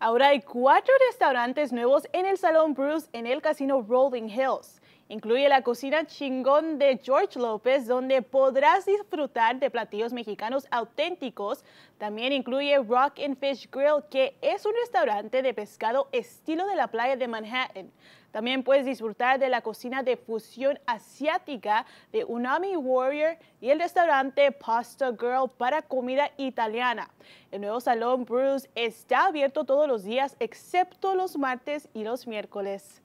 Ahora hay cuatro restaurantes nuevos en el Salón Bruce en el Casino Rolling Hills. Incluye la cocina chingón de George López, donde podrás disfrutar de platillos mexicanos auténticos. También incluye Rock and Fish Grill, que es un restaurante de pescado estilo de la playa de Manhattan. También puedes disfrutar de la cocina de fusión asiática de Unami Warrior y el restaurante Pasta Girl para comida italiana. El nuevo salón Bruce está abierto todos los días excepto los martes y los miércoles.